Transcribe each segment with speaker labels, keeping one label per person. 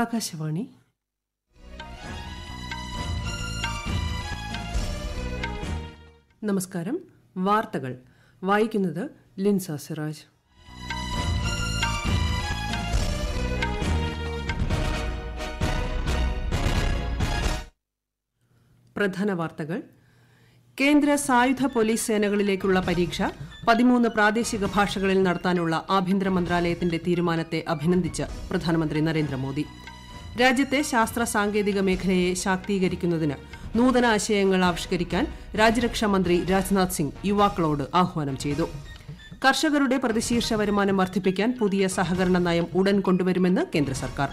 Speaker 1: ആകാശവാണി നമസ്കാരം വാർത്തകൾ വായിക്കുന്നത് ലിൻസ സിറാജ് പ്രധാന വാർത്തകൾ കേന്ദ്ര സായുധ പോലീസ് സേനകളിലേക്കുള്ള പരീക്ഷ പതിമൂന്ന് പ്രാദേശിക ഭാഷകളിൽ നടത്താനുള്ള ആഭ്യന്തര മന്ത്രാലയത്തിന്റെ തീരുമാനത്തെ അഭിനന്ദിച്ച് പ്രധാനമന്ത്രി നരേന്ദ്രമോദി രാജ്യത്തെ ശാസ്ത്ര സാങ്കേതിക മേഖലയെ ശാക്തീകരിക്കുന്നതിന് നൂതന ആശയങ്ങൾ ആവിഷ്കരിക്കാൻ രാജ്യരക്ഷാമന്ത്രി രാജ്നാഥ് സിംഗ് യുവാക്കളോട് ആഹ്വാനം ചെയ്തു കർഷകരുടെ പ്രതിശീർഷ വരുമാനം വർദ്ധിപ്പിക്കാൻ പുതിയ സഹകരണ നയം ഉടൻ കൊണ്ടുവരുമെന്ന് കേന്ദ്ര സർക്കാർ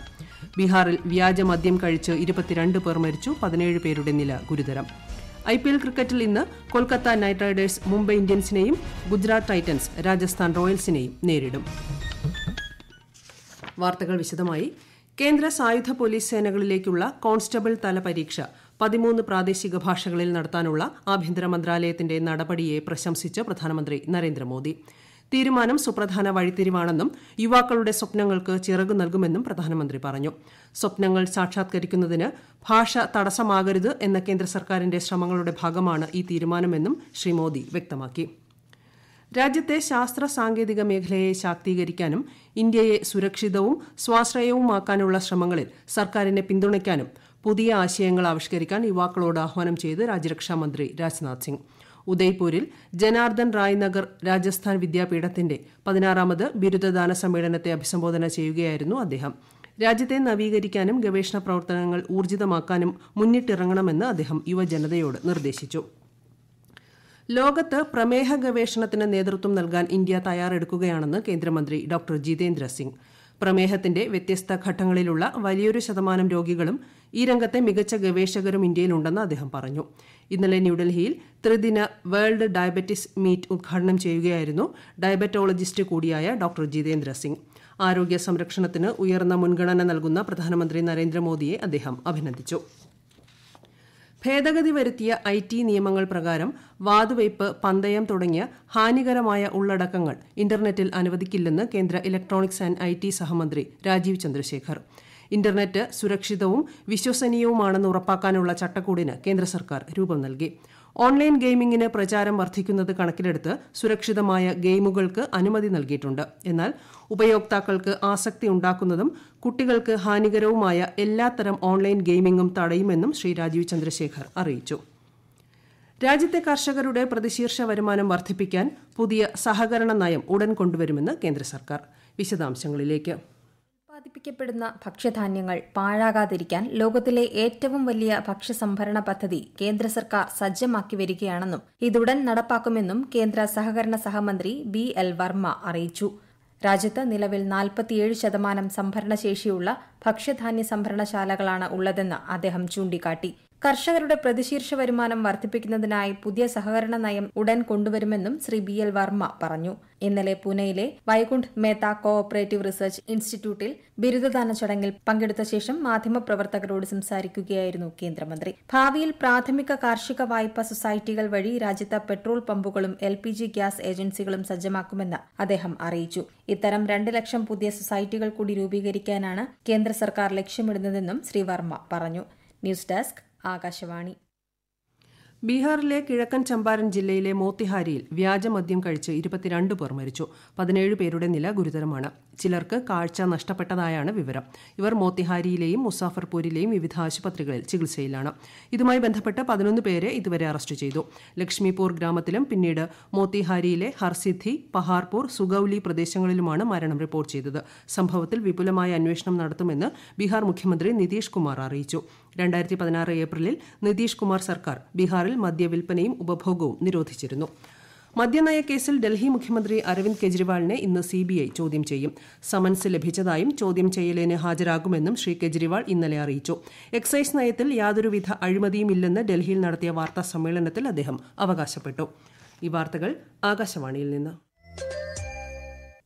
Speaker 1: ബീഹാറിൽ വ്യാജ മദ്യം കഴിച്ച് ഇരുപത്തിരണ്ട് പേർ മരിച്ചു പതിനേഴ് പേരുടെ നില ഗുരുതരം ഐ പി എൽ ക്രിക്കറ്റിൽ ഇന്ന് കൊൽക്കത്ത നൈറ്റ് റൈഡേഴ്സ് മുംബൈ ഇന്ത്യൻസിനെയും ഗുജറാത്ത് ടൈറ്റൻസ് രാജസ്ഥാൻ റോയൽസിനെയും നേരിടും വാർത്തകൾ വിശദമായി കേന്ദ്ര സായുധ പോലീസ് സേനകളിലേക്കുള്ള കോൺസ്റ്റബിൾ തല പരീക്ഷ പതിമൂന്ന് പ്രാദേശിക ഭാഷകളിൽ നടത്താനുള്ള ആഭ്യന്തര മന്ത്രാലയത്തിന്റെ നടപടിയെ പ്രശംസിച്ച് പ്രധാനമന്ത്രി നരേന്ദ്രമോദി തീരുമാനം സുപ്രധാന വഴിത്തിരിവാണെന്നും യുവാക്കളുടെ സ്വപ്നങ്ങൾക്ക് ചിറകു നൽകുമെന്നും പ്രധാനമന്ത്രി പറഞ്ഞു സ്വപ്നങ്ങൾ സാക്ഷാത്കരിക്കുന്നതിന് ഭാഷ തടസ്സമാകരുത് എന്ന കേന്ദ്ര സർക്കാരിന്റെ ശ്രമങ്ങളുടെ ഭാഗമാണ് ഈ തീരുമാനമെന്നും ശ്രീ മോദി വ്യക്തമാക്കി രാജ്യത്തെ ശാസ്ത്ര സാങ്കേതിക മേഖലയെ ശാക്തീകരിക്കാനും ഇന്ത്യയെ സുരക്ഷിതവും സ്വാശ്രയവുമാക്കാനുള്ള ശ്രമങ്ങളിൽ സർക്കാരിനെ പിന്തുണയ്ക്കാനും പുതിയ ആശയങ്ങൾ ആവിഷ്കരിക്കാൻ യുവാക്കളോട് ആഹ്വാനം ചെയ്ത് രാജ്യരക്ഷാമന്ത്രി രാജ്നാഥ് സിംഗ് ഉദയ്പൂരിൽ ജനാർദ്ദൻ റായ് നഗർ രാജസ്ഥാൻ വിദ്യാപീഠത്തിന്റെ പതിനാറാമത് ബിരുദദാന സമ്മേളനത്തെ അഭിസംബോധന ചെയ്യുകയായിരുന്നു അദ്ദേഹം രാജ്യത്തെ നവീകരിക്കാനും ഗവേഷണ പ്രവർത്തനങ്ങൾ ഊർജിതമാക്കാനും മുന്നിട്ടിറങ്ങണമെന്ന് അദ്ദേഹം യുവജനതയോട് നിർദ്ദേശിച്ചു ലോകത്ത് പ്രമേഹ ഗവേഷണത്തിന് നേതൃത്വം നൽകാൻ ഇന്ത്യ തയ്യാറെടുക്കുകയാണെന്ന് കേന്ദ്രമന്ത്രി ഡോക്ടർ ജിതേന്ദ്ര സിംഗ് പ്രമേഹത്തിന്റെ വ്യത്യസ്ത ഘട്ടങ്ങളിലുള്ള വലിയൊരു ശതമാനം രോഗികളും ഈ രംഗത്തെ മികച്ച ഗവേഷകരും ഇന്ത്യയിലുണ്ടെന്ന് അദ്ദേഹം പറഞ്ഞു ഇന്നലെ ന്യൂഡൽഹിയിൽ ത്രിദിന വേൾഡ് ഡയബറ്റിസ് മീറ്റ് ഉദ്ഘാടനം ചെയ്യുകയായിരുന്നു ഡയബറ്റോളജിസ്റ്റ് കൂടിയായ ഡോക്ടർ ജിതേന്ദ്ര സിംഗ് ആരോഗ്യ സംരക്ഷണത്തിന് ഉയർന്ന മുൻഗണന നൽകുന്ന പ്രധാനമന്ത്രി നരേന്ദ്രമോദിയെ അദ്ദേഹം അഭിനന്ദിച്ചു ഭേദഗതി വരുത്തിയ ഐ ടി നിയമങ്ങൾ പ്രകാരം വാതുവയ്പ് പന്തയം തുടങ്ങിയ ഹാനികരമായ ഉള്ളടക്കങ്ങൾ ഇന്റർനെറ്റിൽ അനുവദിക്കില്ലെന്ന് കേന്ദ്ര ഇലക്ട്രോണിക്സ് ആന്റ് ഐ ടി സഹമന്ത്രി രാജീവ് ചന്ദ്രശേഖർ ഇന്റർനെറ്റ് സുരക്ഷിതവും വിശ്വസനീയവുമാണെന്ന് ഉറപ്പാക്കാനുള്ള ചട്ടക്കൂടിന് കേന്ദ്ര സർക്കാർ രൂപം നൽകി ഓൺലൈൻ ഗെയിമിംഗിന് പ്രചാരം വർദ്ധിക്കുന്നത് കണക്കിലെടുത്ത് സുരക്ഷിതമായ ഗെയിമുകൾക്ക് അനുമതി നൽകിയിട്ടുണ്ട് എന്നാൽ ഉപയോക്താക്കൾക്ക് ആസക്തി ഉണ്ടാക്കുന്നതും കുട്ടികൾക്ക് ഹാനികരവുമായ എല്ലാത്തരം ഓൺലൈൻ ഗെയിമിംഗും തടയുമെന്നും ശ്രീ രാജീവ് ചന്ദ്രശേഖർ അറിയിച്ചു രാജ്യത്തെ കർഷകരുടെ പ്രതിശീർഷ വരുമാനം വർദ്ധിപ്പിക്കാൻ പുതിയ സഹകരണ നയം ഉടൻ കൊണ്ടുവരുമെന്ന് കേന്ദ്ര സർക്കാർ വിശദാംശങ്ങളിലേക്ക് ഉൽപ്പാദിപ്പിക്കപ്പെടുന്ന ഭക്ഷ്യധാന്യങ്ങൾ പാഴാകാതിരിക്കാൻ ലോകത്തിലെ ഏറ്റവും വലിയ ഭക്ഷ്യസംഭരണ പദ്ധതി കേന്ദ്ര സർക്കാർ സജ്ജമാക്കി വരികയാണെന്നും ഇതുടൻ നടപ്പാക്കുമെന്നും കേന്ദ്ര സഹകരണ സഹമന്ത്രി ബി എൽ വർമ്മ അറിയിച്ചു രാജ്യത്ത് നിലവിൽ നാൽപ്പത്തിയേഴ് ശതമാനം സംഭരണശേഷിയുള്ള ഭക്ഷ്യധാന്യ സംഭരണശാലകളാണ് ഉള്ളതെന്ന് അദ്ദേഹം ചൂണ്ടിക്കാട്ടി കർഷകരുടെ പ്രതിശീർഷ വരുമാനം വർദ്ധിപ്പിക്കുന്നതിനായി പുതിയ സഹകരണ നയം ഉടൻ കൊണ്ടുവരുമെന്നും ശ്രീ ബി എൽ വർമ്മ പറഞ്ഞു ഇന്നലെ പൂനെയിലെ Vaikunth Mehta co operative research ഇൻസ്റ്റിറ്റ്യൂട്ടിൽ ബിരുദദാന ചടങ്ങിൽ പങ്കെടുത്ത ശേഷം മാധ്യമപ്രവർത്തകരോട് സംസാരിക്കുകയായിരുന്നു കേന്ദ്രമന്ത്രി ഭാവിയിൽ പ്രാഥമിക കാർഷിക വായ്പ സൊസൈറ്റികൾ വഴി രാജ്യത്തെ പെട്രോൾ പമ്പുകളും എൽ പി ജി ഗ്യാസ് ഏജൻസികളും സജ്ജമാക്കുമെന്ന് അദ്ദേഹം അറിയിച്ചു ഇത്തരം രണ്ട് ലക്ഷം പുതിയ സൊസൈറ്റികൾ കൂടി രൂപീകരിക്കാനാണ് കേന്ദ്ര സർക്കാർ ലക്ഷ്യമിടുന്നതെന്നും ശ്രീ വർമ്മ പറഞ്ഞു ന്യൂസ് ഡെസ്ക് ആകാശവാണി ബീഹാറിലെ കിഴക്കൻ ചമ്പാരൻ ജില്ലയിലെ മോത്തിഹാരിയിൽ വ്യാജമദ്യം കഴിച്ച് ഇരുപത്തിരണ്ട് പേർ മരിച്ചു പതിനേഴ് പേരുടെ നില ഗുരുതരമാണ് ചിലർക്ക് കാഴ്ച നഷ്ടപ്പെട്ടതായാണ് വിവരം ഇവർ മോത്തിഹാരിയിലെയും മുസാഫർപൂരിലെയും വിവിധ ആശുപത്രികളിൽ ചികിത്സയിലാണ് ഇതുമായി ബന്ധപ്പെട്ട് പതിനൊന്ന് പേരെ ഇതുവരെ അറസ്റ്റ് ചെയ്തു ലക്ഷ്മിപൂർ ഗ്രാമത്തിലും പിന്നീട് മോത്തിഹാരിയിലെ ഹർസിദ്ധി പഹാർപൂർ സുഗൌലി പ്രദേശങ്ങളിലുമാണ് മരണം റിപ്പോർട്ട് ചെയ്തത് സംഭവത്തിൽ വിപുലമായ അന്വേഷണം നടത്തുമെന്ന് ബീഹാർ മുഖ്യമന്ത്രി നിതീഷ് കുമാർ അറിയിച്ചു രണ്ടായിരത്തി പതിനാറ് ഏപ്രിലിൽ നിതീഷ് കുമാർ സർക്കാർ ബീഹാറിൽ മദ്യവിൽപ്പനയും ഉപഭോഗവും നിരോധിച്ചിരുന്നു മദ്യനയ കേസിൽ ഡൽഹി മുഖ്യമന്ത്രി അരവിന്ദ് കെജ്രിവാളിനെ ഇന്ന് സിബിഐ ചോദ്യം ചെയ്യും സമൻസ് ലഭിച്ചതായും ചോദ്യം ചെയ്യലിന് ഹാജരാകുമെന്നും ശ്രീ കെജ്രിവാൾ ഇന്നലെ അറിയിച്ചു എക്സൈസ് നയത്തിൽ യാതൊരുവിധ അഴിമതിയുമില്ലെന്ന് ഡൽഹിയിൽ നടത്തിയ വാർത്താ സമ്മേളനത്തിൽ അദ്ദേഹം അവകാശപ്പെട്ടു ഈ വാർത്തകൾ ആകാശവാണിയിൽ നിന്ന്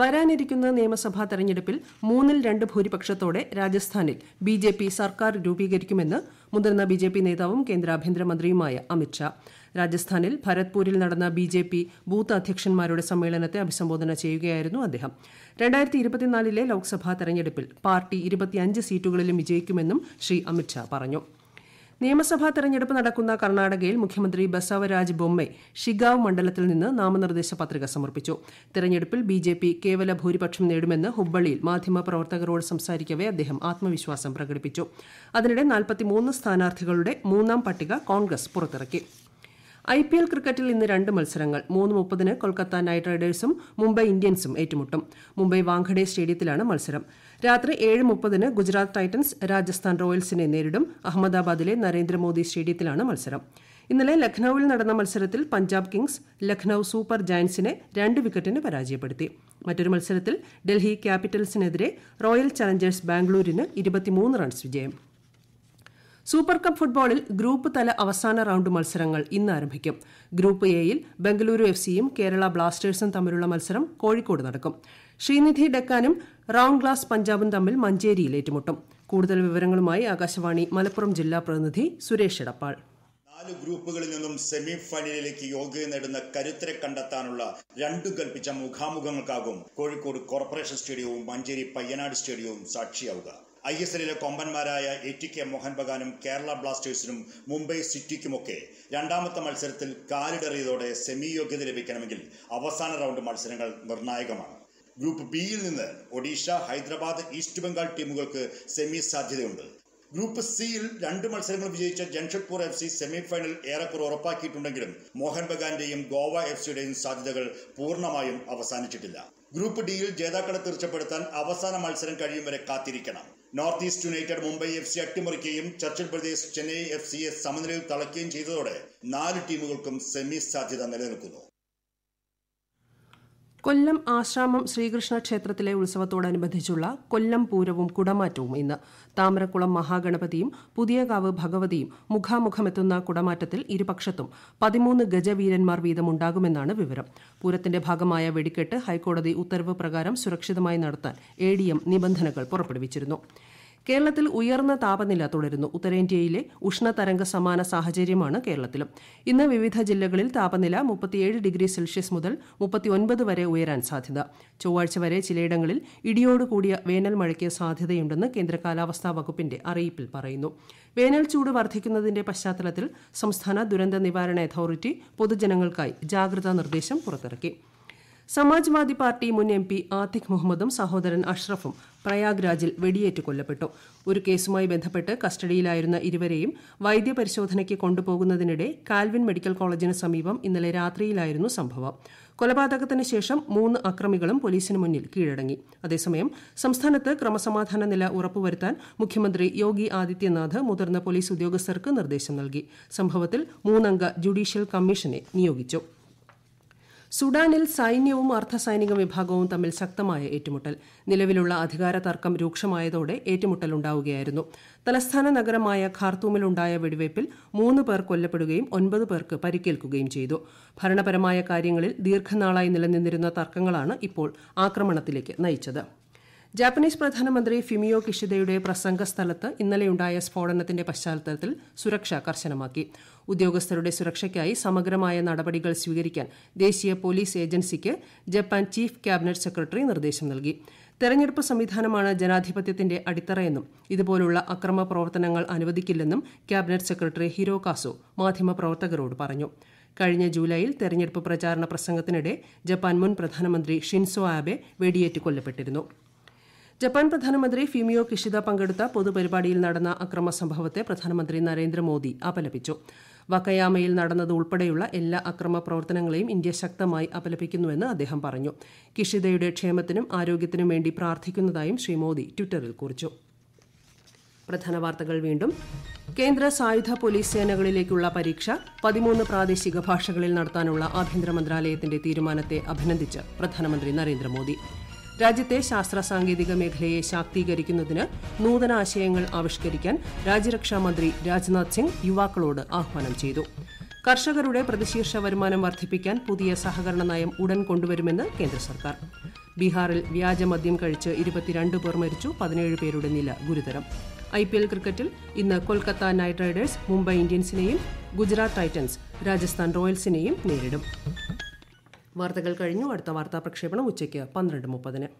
Speaker 1: വരാനിരിക്കുന്ന നിയമസഭാ തെരഞ്ഞെടുപ്പിൽ മൂന്നിൽ രണ്ട് ഭൂരിപക്ഷത്തോടെ രാജസ്ഥാനിൽ ബി ജെ പി സർക്കാർ രൂപീകരിക്കുമെന്ന് മുതിർന്ന ബി ജെ പി നേതാവും കേന്ദ്ര ആഭ്യന്തരമന്ത്രിയുമായ അമിത്ഷാ രാജസ്ഥാനിൽ ഭരത്പൂരിൽ നടന്ന ബി ജെ പി ബൂത്ത് അധ്യക്ഷന്മാരുടെ സമ്മേളനത്തെ അഭിസംബോധന ചെയ്യുകയായിരുന്നു അദ്ദേഹം രണ്ടായിരത്തി ഇരുപത്തിനാലിലെ ലോക്സഭാ തെരഞ്ഞെടുപ്പിൽ പാർട്ടി ഇരുപത്തിയഞ്ച് സീറ്റുകളിലും വിജയിക്കുമെന്നും ശ്രീ അമിത്ഷാ പറഞ്ഞു നിയമസഭാ തെരഞ്ഞെടുപ്പ് നടക്കുന്ന കർണാടകയിൽ മുഖ്യമന്ത്രി ബസവരാജ് ബൊമ്മെ ഷിഗാവ് മണ്ഡലത്തിൽ നിന്ന് നാമനിർദ്ദേശ പത്രിക സമർപ്പിച്ചു തെരഞ്ഞെടുപ്പിൽ ബി ജെ പി കേവല ഭൂരിപക്ഷം നേടുമെന്ന് ഹുബ്ബള്ളിയിൽ മാധ്യമപ്രവർത്തകരോട് സംസാരിക്കവെ അദ്ദേഹം ആത്മവിശ്വാസം പ്രകടിപ്പിച്ചു അതിനിടെ നാൽപ്പത്തിമൂന്ന് സ്ഥാനാർത്ഥികളുടെ മൂന്നാം പട്ടിക കോൺഗ്രസ് പുറത്തിറക്കി ഐ പി എൽ ക്രിക്കറ്റിൽ ഇന്ന് രണ്ട് മത്സരങ്ങൾ മൂന്ന് മുപ്പതിന് കൊൽക്കത്ത നൈറ്റ് റൈഡേഴ്സും മുംബൈ ഇന്ത്യൻസും ഏറ്റുമുട്ടും മുംബൈ വാങ്ഖഡെ സ്റ്റേഡിയത്തിലാണ് മത്സരം രാത്രി ഏഴ് മുപ്പതിന് ഗുജറാത്ത് ടൈറ്റൻസ് രാജസ്ഥാൻ റോയൽസിനെ നേരിടും അഹമ്മദാബാദിലെ നരേന്ദ്രമോദി സ്റ്റേഡിയത്തിലാണ് മത്സരം ഇന്നലെ ലഖ്നൌവിൽ നടന്ന മത്സരത്തിൽ പഞ്ചാബ് കിങ്സ് ലഖ്നൌ സൂപ്പർ ജയൻസിനെ രണ്ട് വിക്കറ്റിന് പരാജയപ്പെടുത്തി മറ്റൊരു മത്സരത്തിൽ ഡൽഹി ക്യാപിറ്റൽസിനെതിരെ റോയൽ ചലഞ്ചേഴ്സ് ബാംഗ്ലൂരിന് ഇരുപത്തിമൂന്ന് റൺസ് വിജയം സൂപ്പർ കപ്പ് ഫുട്ബോളിൽ ഗ്രൂപ്പ് തല അവസാന റൌണ്ട് മത്സരങ്ങൾ ഇന്ന് ആരംഭിക്കും ഗ്രൂപ്പ് എയിൽ ബംഗളൂരു എഫ് സിയും കേരള ബ്ലാസ്റ്റേഴ്സും തമ്മിലുള്ള മത്സരം കോഴിക്കോട് നടക്കും ശ്രീനിധി ഡെക്കാനും റൌണ്ട് ഗ്ലാസ് പഞ്ചാബും തമ്മിൽ മഞ്ചേരിയിൽ ഏറ്റുമുട്ടും കൂടുതൽ വിവരങ്ങളുമായി ആകാശവാണി മലപ്പുറം ജില്ലാ പ്രതിനിധി സുരേഷ് എടപ്പാൾ നാല് ഗ്രൂപ്പുകളിൽ നിന്നും സെമി ഫൈനലിലേക്ക് യോഗ്യത നേടുന്ന കരുത്തരെ കണ്ടെത്താനുള്ള രണ്ടു കൽപ്പിച്ച മുഖാമുഖങ്ങൾക്കാകും കോഴിക്കോട് കോർപ്പറേഷൻ സ്റ്റേഡിയവും മഞ്ചേരി പയ്യനാട് സ്റ്റേഡിയവും സാക്ഷിയാവുക ഐ എസ് എല്ലിലെ കൊമ്പന്മാരായ എ ടി കെ മോഹൻ ബഗാനും കേരള ബ്ലാസ്റ്റേഴ്സിനും മുംബൈ സിറ്റിക്കുമൊക്കെ രണ്ടാമത്തെ മത്സരത്തിൽ കാലിടറിയതോടെ സെമി യോഗ്യത ലഭിക്കണമെങ്കിൽ അവസാന റൗണ്ട് മത്സരങ്ങൾ നിർണായകമാണ് ഗ്രൂപ്പ് ബിയിൽ നിന്ന് ഒഡീഷ ഹൈദരാബാദ് ഈസ്റ്റ് ബംഗാൾ ടീമുകൾക്ക് സെമി സാധ്യതയുണ്ട് ഗ്രൂപ്പ് സിയിൽ രണ്ട് മത്സരങ്ങൾ വിജയിച്ച ജംഷഡ്പൂർ എഫ് സി സെമിഫൈനൽ ഏറെക്കുറെ ഉറപ്പാക്കിയിട്ടുണ്ടെങ്കിലും മോഹൻ ബഗാന്റെയും ഗോവ എഫ് സിയുടെയും സാധ്യതകൾ പൂർണ്ണമായും അവസാനിച്ചിട്ടില്ല ഗ്രൂപ്പ് ഡിയിൽ ജേതാക്കളെ തീർച്ചപ്പെടുത്താൻ അവസാന മത്സരം കഴിയും വരെ കാത്തിരിക്കണം north east united Mumbai F C അട്ടിമറിക്കുകയും ചർച്ചിൽ പ്രദേശ് ചെന്നൈ എഫ് സിയെ സമനിലയിൽ തളയ്ക്കുകയും ചെയ്തതോടെ നാല് ടീമുകൾക്കും സെമി സാധ്യത നിലനിൽക്കുന്നു കൊല്ലം ആശ്രാമം ശ്രീകൃഷ്ണ ക്ഷേത്രത്തിലെ ഉത്സവത്തോടനുബന്ധിച്ചുള്ള കൊല്ലം പൂരവും കുടമാറ്റവും ഇന്ന് താമരക്കുളം മഹാഗണപതിയും പുതിയകാവ് ഭഗവതിയും മുഖാമുഖമെത്തുന്ന കുടമാറ്റത്തിൽ ഇരുപക്ഷത്തും പതിമൂന്ന് ഗജവീരന്മാർ വീതമുണ്ടാകുമെന്നാണ് വിവരം പൂരത്തിന്റെ ഭാഗമായ വെടിക്കെട്ട് ഹൈക്കോടതി ഉത്തരവ് പ്രകാരം സുരക്ഷിതമായി നടത്താൻ എ നിബന്ധനകൾ പുറപ്പെടുവിച്ചിരുന്നു കേരളത്തിൽ ഉയർന്ന താപനില തുടരുന്നു ഉത്തരേന്ത്യയിലെ ഉഷ്ണതരംഗ സമാന സാഹചര്യമാണ് കേരളത്തിലും ഇന്ന് വിവിധ ജില്ലകളിൽ താപനില മുപ്പത്തിയേഴ് ഡിഗ്രി സെൽഷ്യസ് മുതൽ മുപ്പത്തിയൊൻപത് വരെ ഉയരാൻ സാധ്യത ചൊവ്വാഴ്ച വരെ ചിലയിടങ്ങളിൽ ഇടിയോടുകൂടിയ വേനൽ മഴയ്ക്ക് സാധ്യതയുണ്ടെന്ന് കേന്ദ്ര കാലാവസ്ഥാ വകുപ്പിന്റെ അറിയിപ്പിൽ പറയുന്നു വേനൽ ചൂട് വർദ്ധിക്കുന്നതിന്റെ പശ്ചാത്തലത്തിൽ സംസ്ഥാന ദുരന്ത നിവാരണ അതോറിറ്റി പൊതുജനങ്ങൾക്കായി ജാഗ്രതാ നിർദ്ദേശം പുറത്തിറക്കി സമാജ്വാദി പാർട്ടി മുൻ എം പി ആതിഖ് മുഹമ്മദും സഹോദരൻ അഷ്റഫും പ്രയാഗ്രാജിൽ വെടിയേറ്റ് കൊല്ലപ്പെട്ടു ഒരു കേസുമായി ബന്ധപ്പെട്ട് കസ്റ്റഡിയിലായിരുന്ന ഇരുവരെയും വൈദ്യപരിശോധനയ്ക്ക് കൊണ്ടുപോകുന്നതിനിടെ കാൽവിൻ മെഡിക്കൽ കോളേജിന് സമീപം ഇന്നലെ രാത്രിയിലായിരുന്നു സംഭവം കൊലപാതകത്തിന് ശേഷം മൂന്ന് അക്രമികളും പോലീസിന് മുന്നിൽ കീഴടങ്ങി അതേസമയം സംസ്ഥാനത്ത് ക്രമസമാധാന നില ഉറപ്പുവരുത്താൻ മുഖ്യമന്ത്രി യോഗി ആദിത്യനാഥ് മുതിർന്ന പോലീസ് ഉദ്യോഗസ്ഥർക്ക് നിർദ്ദേശം നൽകി സംഭവത്തിൽ മൂന്നംഗ ജുഡീഷ്യൽ കമ്മീഷനെ നിയോഗിച്ചു സുഡാനിൽ സൈന്യവും അർദ്ധസൈനിക വിഭാഗവും തമ്മിൽ ശക്തമായ ഏറ്റുമുട്ടൽ നിലവിലുള്ള അധികാര തർക്കം രൂക്ഷമായതോടെ ഏറ്റുമുട്ടലുണ്ടാവുകയായിരുന്നു തലസ്ഥാന നഗരമായ ഖാർത്തൂമിലുണ്ടായ വെടിവയ്പിൽ മൂന്ന് പേർ കൊല്ലപ്പെടുകയും ഒൻപത് പേർക്ക് പരിക്കേൽക്കുകയും ചെയ്തു ഭരണപരമായ കാര്യങ്ങളിൽ ദീർഘനാളായി നിലനിന്നിരുന്ന തർക്കങ്ങളാണ് ഇപ്പോൾ ആക്രമണത്തിലേക്ക് നയിച്ചത് ജാപ്പനീസ് പ്രധാനമന്ത്രി ഫിമിയോ കിഷിദയുടെ പ്രസംഗ സ്ഥലത്ത് ഇന്നലെയുണ്ടായ സ്ഫോടനത്തിന്റെ പശ്ചാത്തലത്തിൽ സുരക്ഷ കർശനമാക്കി ഉദ്യോഗസ്ഥരുടെ സുരക്ഷയ്ക്കായി സമഗ്രമായ നടപടികൾ സ്വീകരിക്കാൻ ദേശീയ പോലീസ് ഏജൻസിക്ക് ജപ്പാൻ ചീഫ് ക്യാബിനറ്റ് സെക്രട്ടറി നിർദ്ദേശം നൽകി തെരഞ്ഞെടുപ്പ് സംവിധാനമാണ് ജനാധിപത്യത്തിന്റെ അടിത്തറയെന്നും ഇതുപോലുള്ള അക്രമ പ്രവർത്തനങ്ങൾ അനുവദിക്കില്ലെന്നും ക്യാബിനറ്റ് സെക്രട്ടറി ഹിരോ കാസോ മാധ്യമപ്രവർത്തകരോട് പറഞ്ഞു കഴിഞ്ഞ ജൂലൈയിൽ തെരഞ്ഞെടുപ്പ് പ്രചാരണ പ്രസംഗത്തിനിടെ ജപ്പാൻ മുൻ പ്രധാനമന്ത്രി ഷിൻസോ ആബെ വെടിയേറ്റ് കൊല്ലപ്പെട്ടിരുന്നു ജപ്പാൻ പ്രധാനമന്ത്രി ഫിമിയോ കിഷിദ പങ്കെടുത്ത പൊതുപരിപാടിയിൽ നടന്ന അക്രമ സംഭവത്തെ പ്രധാനമന്ത്രി നരേന്ദ്രമോദി അപലപിച്ചു വക്കയാമയിൽ നടന്നത് ഉൾപ്പെടെയുള്ള എല്ലാ അക്രമ പ്രവർത്തനങ്ങളെയും ഇന്ത്യ ശക്തമായി അപലപിക്കുന്നുവെന്ന് അദ്ദേഹം പറഞ്ഞു കിഷിദയുടെ ക്ഷേമത്തിനും ആരോഗ്യത്തിനും വേണ്ടി പ്രാർത്ഥിക്കുന്നതായും ശ്രീ മോദി ട്വിറ്ററിൽ കുറിച്ചു പ്രധാന വാർത്തകൾ വീണ്ടും കേന്ദ്ര സായുധ പോലീസ് സേനകളിലേക്കുള്ള പരീക്ഷ പതിമൂന്ന് പ്രാദേശിക ഭാഷകളിൽ നടത്താനുള്ള ആഭ്യന്തര മന്ത്രാലയത്തിന്റെ തീരുമാനത്തെ അഭിനന്ദിച്ച് പ്രധാനമന്ത്രി നരേന്ദ്രമോദി രാജ്യത്തെ ശാസ്ത്ര സാങ്കേതിക മേഖലയെ ശാക്തീകരിക്കുന്നതിന് നൂതന ആശയങ്ങൾ ആവിഷ്കരിക്കാൻ രാജ്യരക്ഷാ മന്ത്രി രാജ്നാഥ് സിംഗ് യുവാക്കളോട് ആഹ്വാനം ചെയ്തു കർഷകരുടെ പ്രതിശീർഷ വരുമാനം വർദ്ധിപ്പിക്കാൻ പുതിയ സഹകരണ നയം ഉടൻ കൊണ്ടുവരുമെന്ന് കേന്ദ്ര സർക്കാർ ബീഹാറിൽ വ്യാജമദ്യം കഴിച്ച് ഇരുപത്തിരണ്ട് പേർ മരിച്ചു പതിനേഴ് പേരുടെ നില ഗുരുതരം ഐ പി എൽ ക്രിക്കറ്റിൽ ഇന്ന് കൊൽക്കത്ത നൈറ്റ് റൈഡേഴ്സ് മുംബൈ ഇന്ത്യൻസിനെയും ഗുജറാത്ത് ടൈറ്റൻസ് രാജസ്ഥാൻ റോയൽസിനെയും നേരിടും വാർത്തകൾ കഴിഞ്ഞു അടുത്ത വാർത്താ പ്രക്ഷേപണം ഉച്ചയ്ക്ക് പന്ത്രണ്ട് മുപ്പതിന്